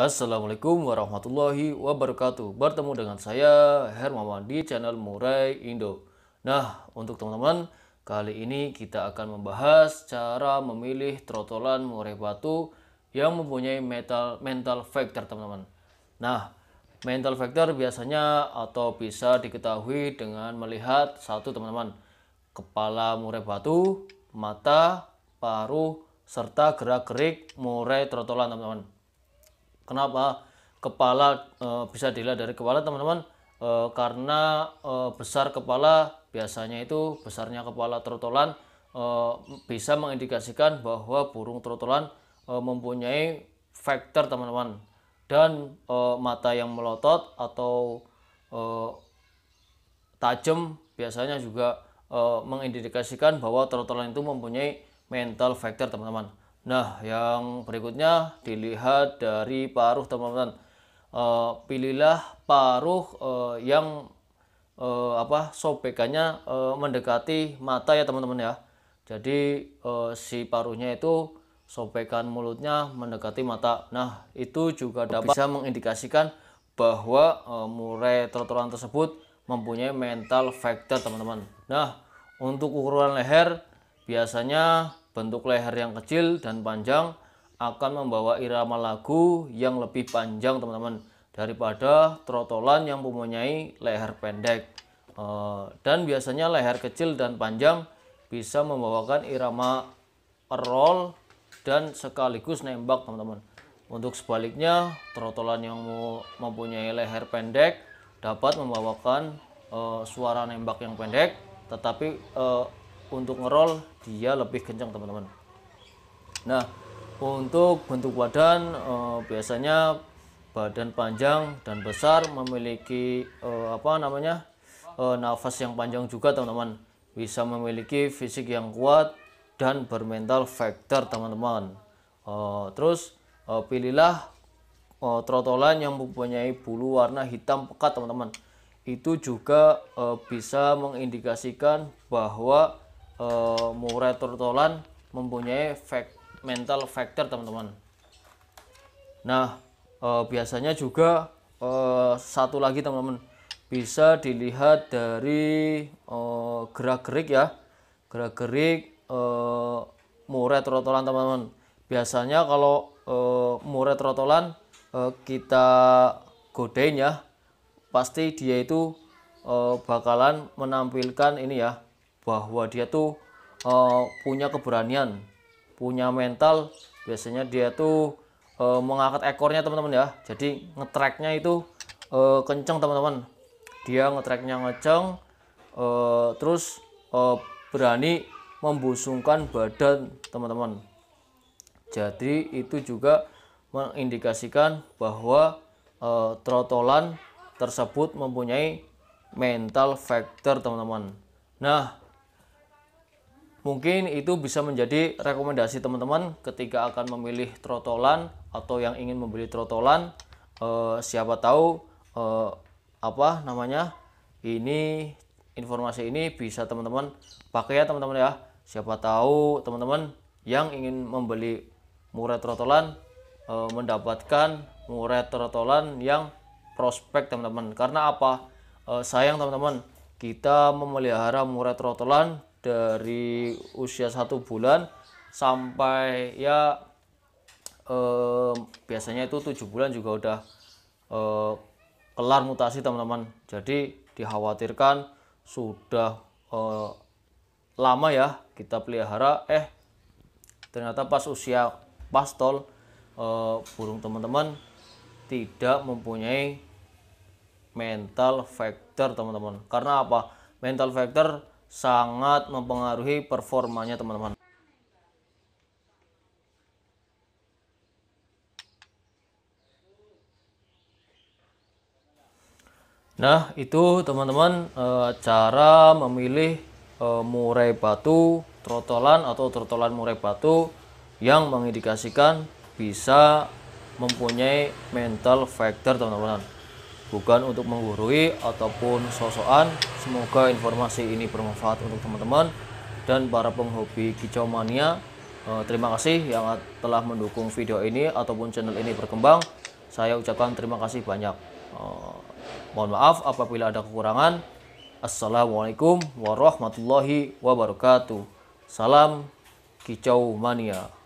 Assalamualaikum warahmatullahi wabarakatuh Bertemu dengan saya Hermawan di channel Murai Indo Nah untuk teman-teman Kali ini kita akan membahas cara memilih trotolan murai batu Yang mempunyai metal, mental factor teman-teman Nah mental factor biasanya atau bisa diketahui dengan melihat satu teman-teman Kepala murai batu, mata, paruh, serta gerak-gerik murai trotolan teman-teman Kenapa kepala e, bisa dilihat dari kepala teman-teman? E, karena e, besar kepala biasanya itu besarnya kepala trotolan e, bisa mengindikasikan bahwa burung trotolan e, mempunyai faktor teman-teman dan e, mata yang melotot atau e, tajam biasanya juga e, mengindikasikan bahwa trotolan itu mempunyai mental faktor teman-teman. Nah, yang berikutnya dilihat dari paruh teman-teman. E, pilihlah paruh e, yang e, apa sobekannya e, mendekati mata ya teman-teman ya. Jadi e, si paruhnya itu sobekan mulutnya mendekati mata. Nah, itu juga dapat bisa mengindikasikan bahwa e, murai trotoran tersebut mempunyai mental factor teman-teman. Nah, untuk ukuran leher biasanya Bentuk leher yang kecil dan panjang akan membawa irama lagu yang lebih panjang teman-teman daripada trotolan yang mempunyai leher pendek. Eh, dan biasanya leher kecil dan panjang bisa membawakan irama roll dan sekaligus nembak teman-teman. Untuk sebaliknya, trotolan yang mempunyai leher pendek dapat membawakan uh, suara nembak yang pendek, tetapi uh, untuk ngerol dia lebih kencang teman-teman nah untuk bentuk badan eh, biasanya badan panjang dan besar memiliki eh, apa namanya eh, nafas yang panjang juga teman-teman bisa memiliki fisik yang kuat dan bermental factor teman-teman eh, terus eh, pilihlah eh, trotolan yang mempunyai bulu warna hitam pekat teman-teman itu juga e, bisa mengindikasikan bahwa uh, eh, Murray Turtolan mempunyai fact, mental factor teman-teman. Nah uh, biasanya juga uh, satu lagi teman-teman bisa dilihat dari uh, gerak-gerik ya gerak-gerik uh, muret teman-teman biasanya kalau uh, muret uh, kita godain ya pasti dia itu uh, bakalan menampilkan ini ya bahwa dia tuh uh, punya keberanian, punya mental. Biasanya dia tuh uh, mengangkat ekornya teman-teman ya. Jadi ngetreknya itu uh, kenceng teman-teman. Dia ngetreknya ngeceng, uh, terus uh, berani membusungkan badan teman-teman. Jadi itu juga mengindikasikan bahwa uh, trotolan tersebut mempunyai mental factor teman-teman. Nah, Mungkin itu bisa menjadi rekomendasi teman-teman ketika akan memilih trotolan atau yang ingin membeli trotolan. Eh, siapa tahu eh, apa namanya ini informasi ini bisa teman-teman pakai ya teman-teman ya. Siapa tahu teman-teman yang ingin membeli muret trotolan eh, mendapatkan muret trotolan yang prospek teman-teman. Karena apa? Eh, sayang teman-teman kita memelihara murai trotolan dari usia satu bulan sampai ya eh, biasanya itu tujuh bulan juga udah eh, kelar mutasi teman-teman jadi dikhawatirkan sudah eh, lama ya kita pelihara eh ternyata pas usia pastol eh, burung teman-teman tidak mempunyai mental factor teman-teman karena apa mental factor sangat mempengaruhi performanya teman-teman. Nah, itu teman-teman eh, cara memilih eh, murai batu trotolan atau trotolan murai batu yang mengindikasikan bisa mempunyai mental factor teman-teman bukan untuk menggurui ataupun sosokan. Semoga informasi ini bermanfaat untuk teman-teman dan para penghobi kicau mania. Eh, terima kasih yang telah mendukung video ini ataupun channel ini berkembang. Saya ucapkan terima kasih banyak. Eh, mohon maaf apabila ada kekurangan. Assalamualaikum warahmatullahi wabarakatuh. Salam kicau mania.